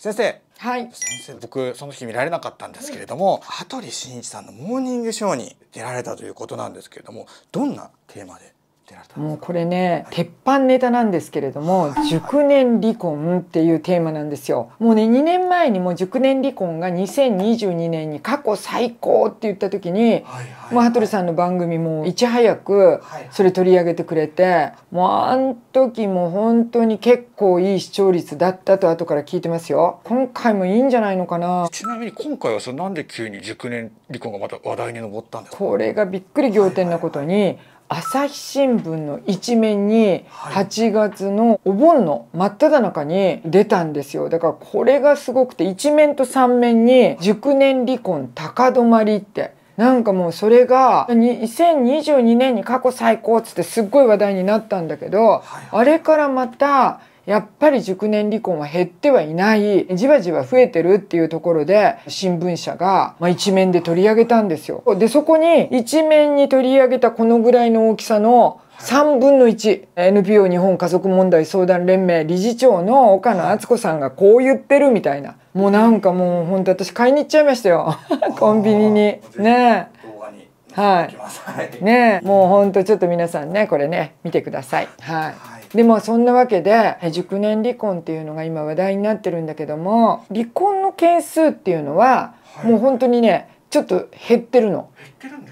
先生、はい、先生僕その日見られなかったんですけれども、羽鳥慎一さんの「モーニングショー」に出られたということなんですけれどもどんなテーマでもうこれね、鉄板ネタなんですけれども、熟年離婚っていうテーマなんですよ。もうね、2年前にも熟年離婚が2022年に過去最高って言った時に、もう羽鳥さんの番組もいち早くそれ取り上げてくれて、もうあん時も本当に結構いい視聴率だったと後から聞いてますよ。今回もいいんじゃないのかな。ちなみに今回はそれなんで急に熟年離婚がまた話題に上ったんですかこれがびっくり仰天なことに、朝日新聞の一面に8月のお盆の真っ只中に出たんですよだからこれがすごくて一面と三面に「熟年離婚高止まり」ってなんかもうそれが2022年に過去最高っつってすっごい話題になったんだけど、あれからまたやっぱり熟年離婚は減ってはいないじわじわ増えてるっていうところで新聞社が、まあ、一面で取り上げたんですよ。でそこに一面に取り上げたこのぐらいの大きさの三分の1 NPO 日本家族問題相談連盟理事長の岡野敦子さんがこう言ってるみたいなもうなんかもう本当私買いに行っちゃいましたよ コンビニにねはいねもう本当ちょっと皆さんねこれね見てくださいはいでもそんなわけで熟年離婚っていうのが今話題になってるんだけども離婚の件数っていうのは、もう本当にねちょっと減ってるの。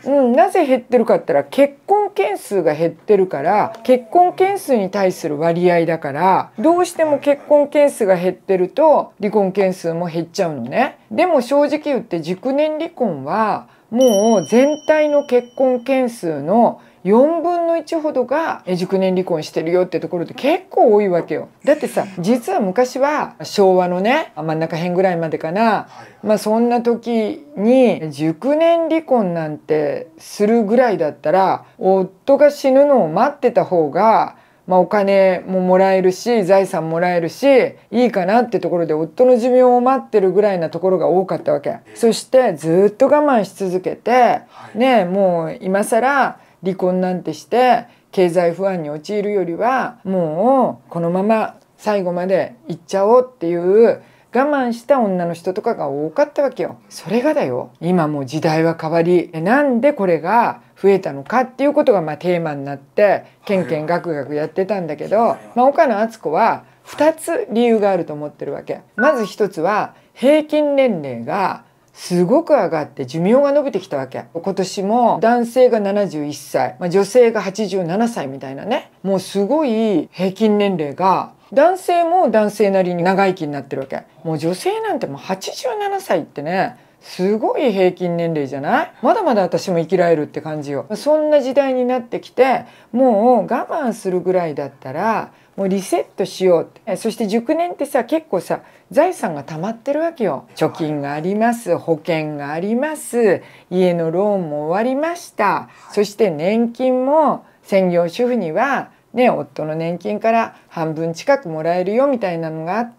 うん、なぜ減ってるかったら結婚件数が減ってるから結婚件数に対する割合だからどうしても結婚件数が減ってると離婚件数も減っちゃうのね。でも正直言って熟年離婚はもう全体の結婚件数の4分の1ほどが熟年離婚してるよってところで結構多いわけよ。だってさ実は昔は昭和のね真ん中辺ぐらいまでかな、まあ、そんな時に熟年離婚なんてするぐらいだったら夫が死ぬのを待ってた方がまあ、お金ももらえるし財産もらえるしいいかなってところで夫の寿命を待ってるぐらいなところが多かったわけそしてずっと我慢し続けてねもう今更離婚なんてして経済不安に陥るよりはもうこのまま最後まで行っちゃおうっていう我慢した女の人とかが多かったわけよ。それがだよ。今もう時代は変わり、なんでこれが増えたのかっていうことがまあテーマになって、ケンケンガクガクやってたんだけど、まあ、岡野敦子は2つ理由があると思ってるわけ。まず1つは、平均年齢がすごく上がって寿命が延びてきたわけ。今年も男性が71歳、まあ、女性が87歳みたいなね、もうすごい平均年齢が男性も男性なりに長生きになってるわけ。もう女性なんてもう87歳ってね、すごい平均年齢じゃないまだまだ私も生きられるって感じよ。そんな時代になってきて、もう我慢するぐらいだったら、もうリセットしようってそして熟年ってさ結構さ財産が溜まってるわけよ貯金があります保険があります家のローンも終わりました、そして年金も専業主婦にはね夫の年金から半分近くもらえるよみたいなのがあって。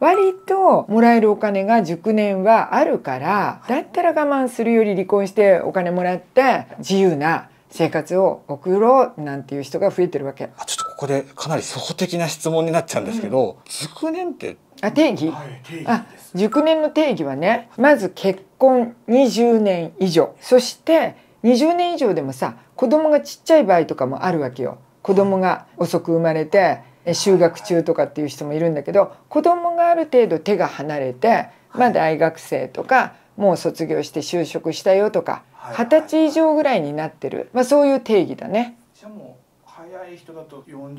割ともらえるお金が熟年はあるからだったら我慢するより離婚してお金もらって自由な生活を送ろうなんていう人が増えてるわけ。こでかなり初歩的な質問になっちゃうんですけど、熟年ってあ定義、はい、定義あ熟年の定義はねまず結婚20年以上そして20年以上でもさ子供がちっちゃい場合とかもあるわけよ子供が遅く生まれて就学中とかっていう人もいるんだけど子供がある程度手が離れてまあ大学生とかもう卒業して就職したよとか二十歳以上ぐらいになってる、まあ、そういう定義だね。い人だと40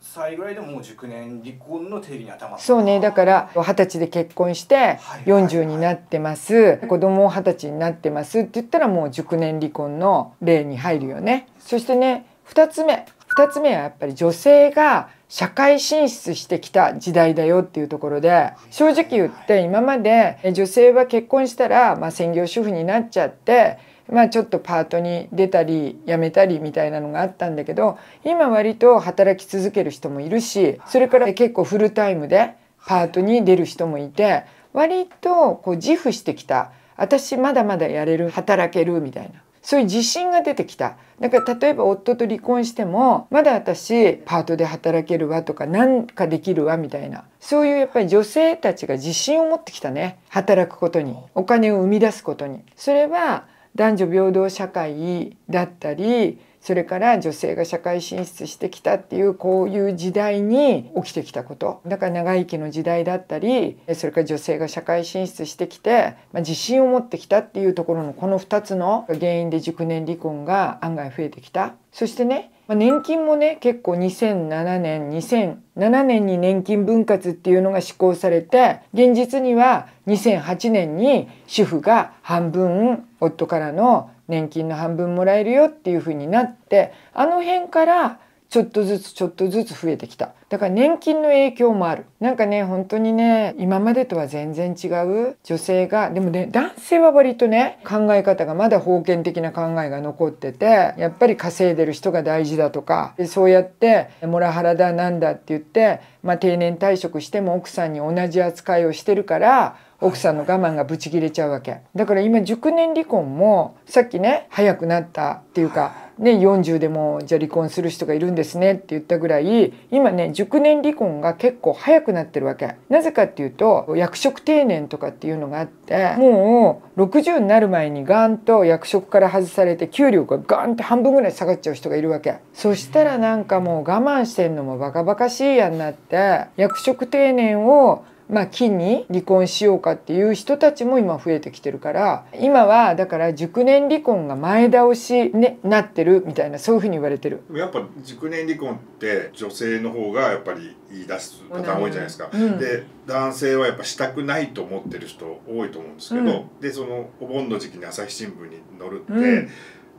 歳ぐらいでもう熟年離婚の定義に頭そうねだから二十歳で結婚して40になってます、はいはいはい、子供を二十歳になってますって言ったらもう熟年離婚の例に入るよね。そしてね二つ目二つ目はやっぱり女性が社会進出してきた時代だよっていうところで正直言って今まで女性は結婚したらまあ専業主婦になっちゃってまあちょっとパートに出たり辞めたりみたいなのがあったんだけど今割と働き続ける人もいるしそれから結構フルタイムでパートに出る人もいて割とこう自負してきた私まだまだやれる働けるみたいなそういう自信が出てきただから例えば夫と離婚してもまだ私パートで働けるわとか何かできるわみたいなそういうやっぱり女性たちが自信を持ってきたね働くことにお金を生み出すことにそれは男女平等社会だったりそれから女性が社会進出してきたっていうこういう時代に起きてきたことだから長生きの時代だったりそれから女性が社会進出してきて、まあ、自信を持ってきたっていうところのこの2つの原因で熟年離婚が案外増えてきた。そしてねまあ、年金もね結構2007年2007年に年金分割っていうのが施行されて現実には2008年に主婦が半分夫からの年金の半分もらえるよっていうふうになってあの辺からちょっとずつちょっとずつ増えてきた。だから年金の影響もあるなんかね本当にね今までとは全然違う女性がでもね男性は割とね考え方がまだ封建的な考えが残っててやっぱり稼いでる人が大事だとかそうやってモラハラだなんだって言って、まあ、定年退職しても奥さんに同じ扱いをしてるから奥さんの我慢がブチ切れちゃうわけだから今熟年離婚もさっきね早くなったっていうか、ね、40でもじゃあ離婚する人がいるんですねって言ったぐらい今ね熟年離婚が結構早くなってるわけなぜかっていうと役職定年とかっていうのがあってもう60になる前にガンと役職から外されて給料がガーンって半分ぐらい下がっちゃう人がいるわけそしたらなんかもう我慢してんのもバカバカしいやんなって役職定年をまあ、金に離婚しようかっていう人たちも今増えてきてるから今はだから熟年離婚が前倒し、ね、なってるみたいなそういうふうに言われてるやっぱ熟年離婚って女性の方がやっぱり言い出すパターン多いじゃないですか、うん、で男性はやっぱしたくないと思ってる人多いと思うんですけど、うん、でそのお盆の時期に朝日新聞に載るって、うん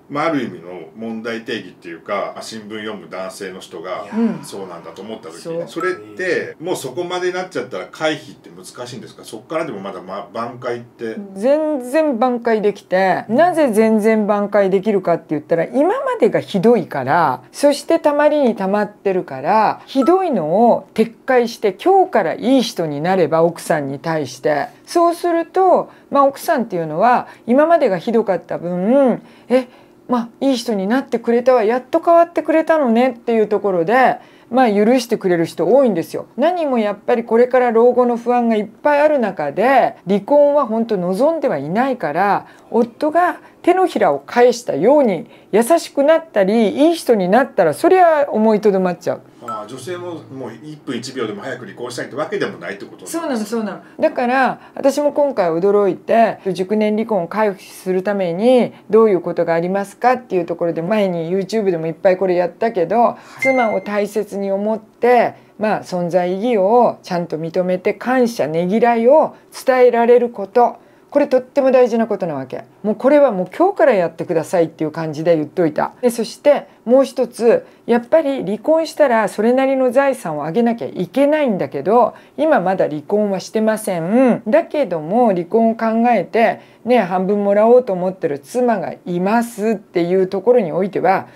まあ、ある意味の問題定義っていうか新聞読む男性の人がそうなんだと思った時に、ね、それってもうそこまでになっちゃったら回避って難しいんですかそこからでもまだ、ま、挽回って全然挽回できてなぜ全然挽回できるかって言ったら今までがひどいからそしてたまりにたまってるからひどいのを撤回して今日からいい人になれば奥さんに対してそうすると、まあ、奥さんっていうのは今までがひどかった分えまあいい人になってくれたわやっと変わってくれたのねっていうところでまあ許してくれる人多いんですよ何もやっぱりこれから老後の不安がいっぱいある中で離婚は本当望んではいないから夫が手のひらを返したように優しくなったりいい人になったらそりゃ思いとどまっちゃう。ああ女性ももう1分1秒でも早く離婚したいってわけでもないってことそうなのそうなのだから私も今回驚いて熟年離婚を回避するためにどういうことがありますかっていうところで前に YouTube でもいっぱいこれやったけど、はい、妻を大切に思ってまあ存在意義をちゃんと認めて感謝ねぎらいを伝えられること。これとっても大事なことなわけもうこれはもう今日からやってくださいっていう感じで言っといたでそしてもう一つやっぱり離婚したらそれなりの財産をあげなきゃいけないんだけど今まだ離婚はしてませんだけども離婚を考えてね半分もらおうと思ってる妻がいますっていうところにおいては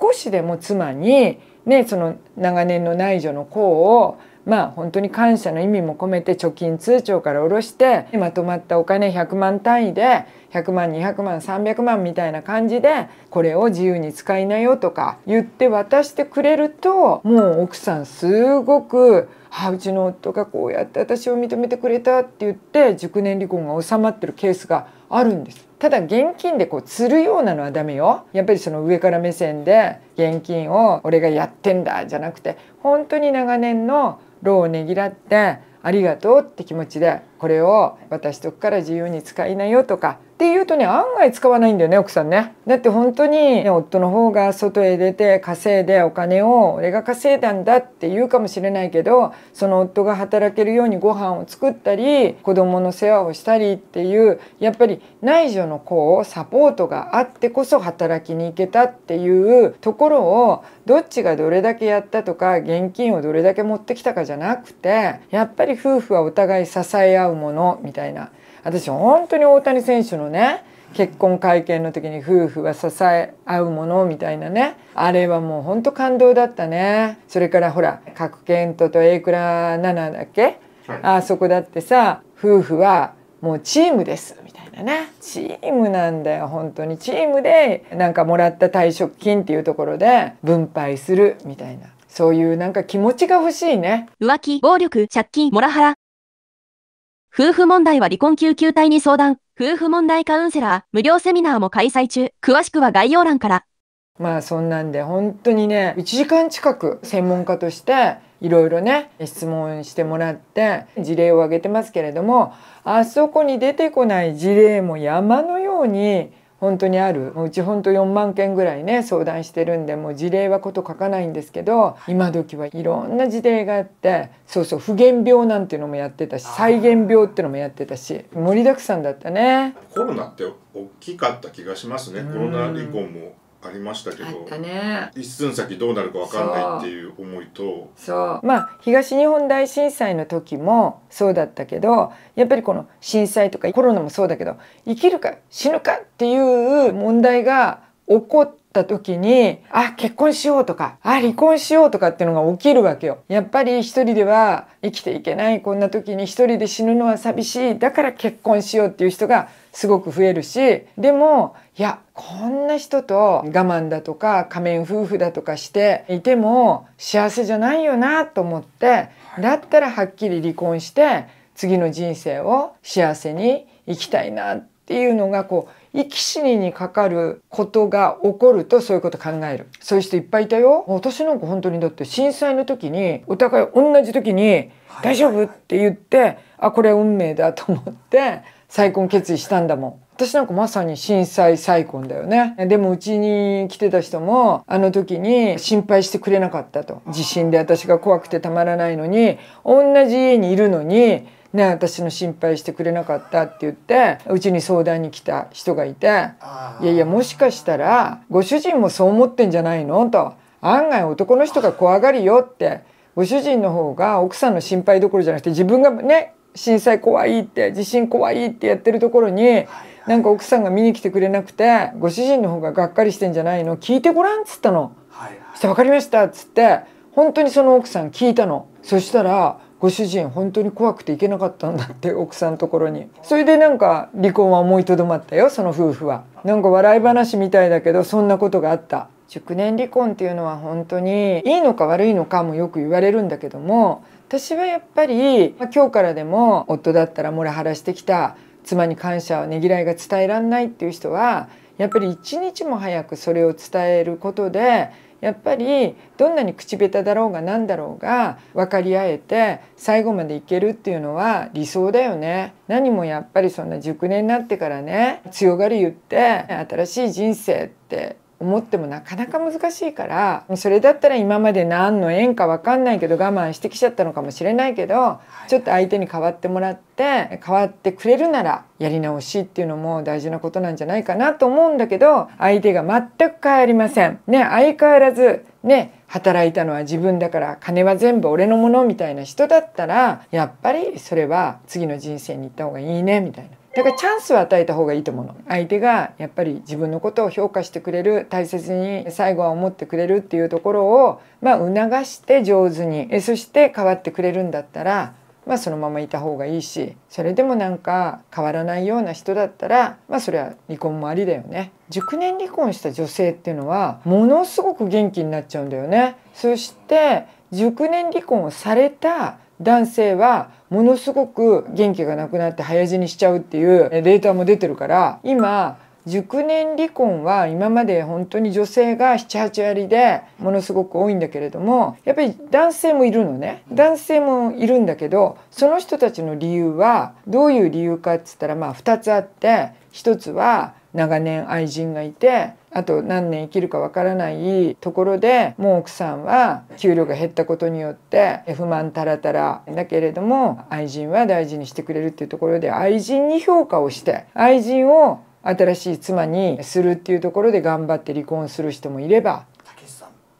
少しでも妻にねその長年の内助の功をまあ本当に感謝の意味も込めて貯金通帳から下ろしてまとまったお金100万単位で100万200万300万みたいな感じでこれを自由に使いなよとか言って渡してくれるともう奥さんすごくあうちの夫がこうやって私を認めてくれたって言って熟年離婚が収まってるケースがあるんですただ現金でこう釣るようなのはダメよやっぱりその上から目線で現金を俺がやってんだじゃなくて本当に長年の労をねぎらってありがとうって気持ちでこれを渡しとくから自由に使いなよとかっていうとね案外使わないんだよね奥さんね。だって本当に、ね、夫の方が外へ出て稼いでお金を俺が稼いだんだって言うかもしれないけどその夫が働けるようにご飯を作ったり子供の世話をしたりっていうやっぱり内助の子をサポートがあってこそ働きに行けたっていうところをどっちがどれだけやったとか現金をどれだけ持ってきたかじゃなくてやっぱり夫婦はお互い支え合ううものみたいな私本当に大谷選手のね結婚会見の時に夫婦は支え合うものみたいなねあれはもうほんと感動だったねそれからほら角来賢人と榮倉奈々だっけ、はい、あそこだってさ夫婦はもうチームですみたいなねチームなんだよ本当にチームでなんかもらった退職金っていうところで分配するみたいなそういうなんか気持ちが欲しいね浮気暴力借金モラハラ夫婦問題は離婚救急隊に相談。夫婦問題カウンセラー、無料セミナーも開催中。詳しくは概要欄から。まあそんなんで本当にね1時間近く専門家としていろいろね質問してもらって事例を挙げてますけれどもあそこに出てこない事例も山のように本当にあるうち本当4万件ぐらいね相談してるんでもう事例はこと書かないんですけど、今時はいろんな事例があってそうそう不原病なんていうのもやってたし再現病っていうのもやってたし盛りだくさんだったねコロナって大きかった気がしますねコロナ離婚もありましたけど、ね、一寸先どうなるか分かんないっていう思いとそうまあ東日本大震災の時もそうだったけどやっぱりこの震災とかコロナもそうだけど生きるか死ぬかっていう問題が起こった時にあ結婚しようとかあ離婚しようとかっていうのが起きるわけよ。やっぱり一人では生きていけないこんな時に一人で死ぬのは寂しいだから結婚しようっていう人がすごく増えるしでもいやこんな人と我慢だとか仮面夫婦だとかしていても幸せじゃないよなと思ってだったらはっきり離婚して次の人生を幸せに生きたいなっていうのがこう生き死ににかかることが起こるとそういうこと考えるそういう人いっぱいいたよ私なんか本当にだって震災の時にお互い同じ時に「大丈夫?」って言ってあこれ運命だと思って。再婚決意したんだもん。私なんかまさに震災再婚だよね。でもうちに来てた人も、あの時に心配してくれなかったと。地震で私が怖くてたまらないのに、同じ家にいるのに、ね、私の心配してくれなかったって言ってうちに相談に来た人がいて「いやいやもしかしたらご主人もそう思ってんじゃないの?」と「案外男の人が怖がりよ」ってご主人の方が奥さんの心配どころじゃなくて自分がね震災怖いって地震怖いってやってるところに、はいはい、なんか奥さんが見に来てくれなくてご主人の方ががっかりしてんじゃないの聞いてごらんっつったの。はいはい、して分かりましたっつって本当にその奥さん聞いたの。そしたらご主人本当に怖くて行けなかったんだって奥さんのところにそれでなんか離婚は思いとどまったよその夫婦はなんか笑い話みたいだけどそんなことがあった熟年離婚っていうのは本当にいいのか悪いのかもよく言われるんだけども私はやっぱり今日からでも夫だったらモラハラしてきた妻に感謝ねぎらいが伝えらんないっていう人はやっぱり一日も早くそれを伝えることでやっぱりどんなに口下手だろうが何だろうが分かり合えて最後までいけるっていうのは理想だよね何もやっぱりそんな熟年になってからね強がり言って新しい人生って思ってもなかなか難しいからそれだったら今まで何の縁か分かんないけど我慢してきちゃったのかもしれないけど、ちょっと相手に代わってもらって変わってくれるならやり直しっていうのも大事なことなんじゃないかなと思うんだけど相手が全く変わりません。ね相変わらずね働いたのは自分だから金は全部俺のものみたいな人だったらやっぱりそれは次の人生に行った方がいいねみたいな。だからチャンスを与えた方がいいと思うの相手がやっぱり自分のことを評価してくれる大切に最後は思ってくれるっていうところを、まあ、促して上手にえそして変わってくれるんだったらまあ、そのままいた方がいいしそれでもなんか変わらないような人だったらまあそれは離婚もありだよね熟年離婚した女性っていうのはものすごく元気になっちゃうんだよねそして熟年離婚をされた男性はものすごく元気がなくなって早死にしちゃうっていうデータも出てるから今熟年離婚は今まで本当に女性が78割でものすごく多いんだけれどもやっぱり男性もいるのね男性もいるんだけどその人たちの理由はどういう理由かっつったらまあ2つあって1つは長年愛人がいてあと何年生きるかわからないところでもう奥さんは給料が減ったことによって不満たらたらだけれども愛人は大事にしてくれるっていうところで愛人に評価をして愛人を新しい妻にするっていうところで頑張って離婚する人もいれば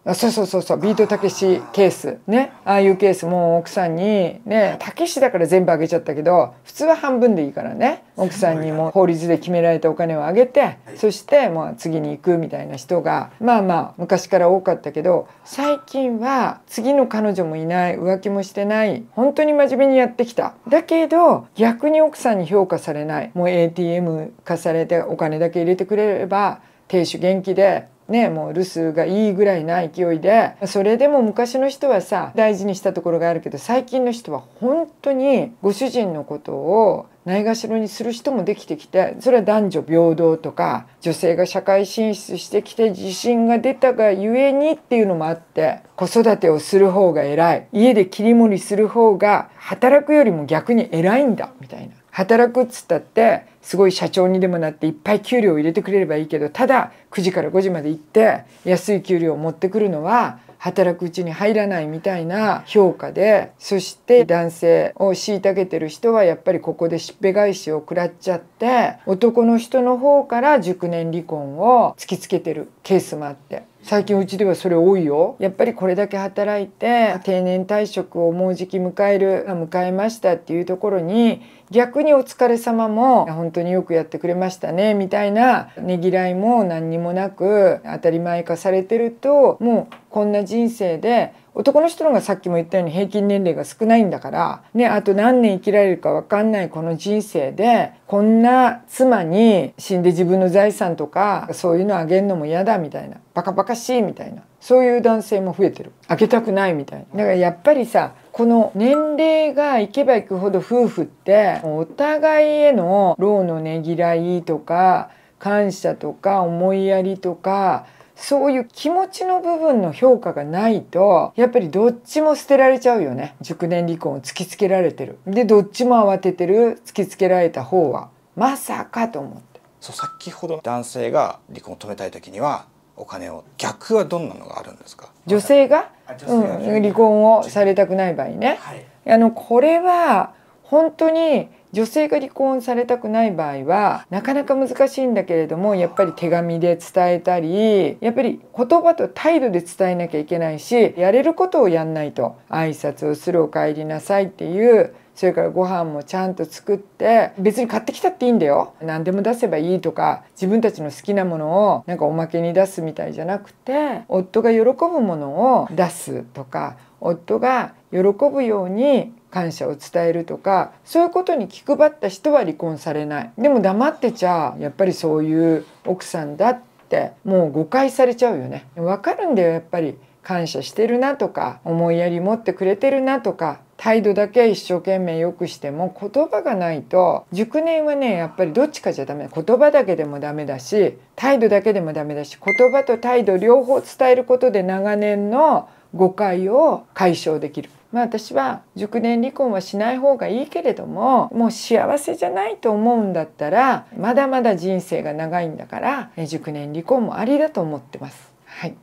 あそうそうそうそうビートたけしケースねああいうケースも奥さんにねたけしだから全部あげちゃったけど普通は半分でいいからね奥さんにも法律で決められたお金をあげてそしてまあ次に行くみたいな人がまあまあ昔から多かったけど最近は次の彼女もいない浮気もしてない本当に真面目にやってきただけど逆に奥さんに評価されないもう ATM 化されてお金だけ入れてくれれば亭主元気でねもう留守がいいぐらいな勢いでそれでも昔の人はさ大事にしたところがあるけど最近の人は本当にご主人のことをないがしろにする人もできてきてそれは男女平等とか女性が社会進出してきて自信が出たがゆえにっていうのもあって子育てをする方が偉い家で切り盛りする方が働くよりも逆に偉いんだみたいな働くっつったってすごい社長にでもなっていっぱい給料を入れてくれればいいけどただ9時から5時まで行って安い給料を持ってくるのは働くうちに入らないみたいな評価でそして男性を虐げてる人はやっぱりここでしっぺ返しを食らっちゃって男の人の方から熟年離婚を突きつけてるケースもあって。最近うちではそれ多いよやっぱりこれだけ働いて定年退職をもうじき迎える迎えましたっていうところに逆にお疲れ様も本当によくやってくれましたねみたいなねぎらいも何にもなく当たり前化されてるともうこんな人生で男の人のがさっきも言ったように平均年齢が少ないんだから、ね、あと何年生きられるか分かんないこの人生でこんな妻に死んで自分の財産とかそういうのあげるのも嫌だみたいなバカバカしいみたいなそういう男性も増えてる開けたくないみたいなだからやっぱりさこの年齢がいけばいくほど夫婦ってお互いへの労のねぎらいとか感謝とか思いやりとかそういう気持ちの部分の評価がないとやっぱりどっちも捨てられちゃうよね熟年離婚を突きつけられてるでどっちも慌ててる突きつけられた方はまさかと思ってそう先ほど男性が離婚を止めたい時にはお金を逆はどんなのがあるんですか女性が、うん、離婚をされたくない場合ね、はい、あのこれは本当に女性が離婚されたくない場合はなかなか難しいんだけれどもやっぱり手紙で伝えたりやっぱり言葉と態度で伝えなきゃいけないしやれることをやんないと挨拶をするお帰りなさいっていうそれからご飯もちゃんと作って別に買ってきたっていいんだよ何でも出せばいいとか自分たちの好きなものをなんかおまけに出すみたいじゃなくて夫が喜ぶものを出すとか夫が喜ぶように感謝を伝えるとかそういうことに気配った人は離婚されないでも黙ってちゃやっぱりそういう奥さんだってもう誤解されちゃうよねわかるんだよやっぱり感謝してるなとか思いやり持ってくれてるなとか態度だけ一生懸命良くしても言葉がないと熟年はねやっぱりどっちかじゃダメ言葉だけでもダメだし態度だけでもダメだし言葉と態度両方伝えることで長年の誤解を解消できる。まあ私は熟年離婚はしない方がいいけれどももう幸せじゃないと思うんだったらまだまだ人生が長いんだから熟年離婚もありだと思ってます。はい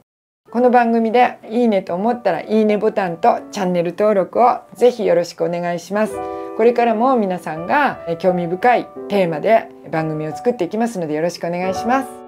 この番組でいいねと思ったらいいねボタンとチャンネル登録をぜひよろしくお願いしますこれからも皆さんが興味深いテーマで番組を作っていきますのでよろしくお願いします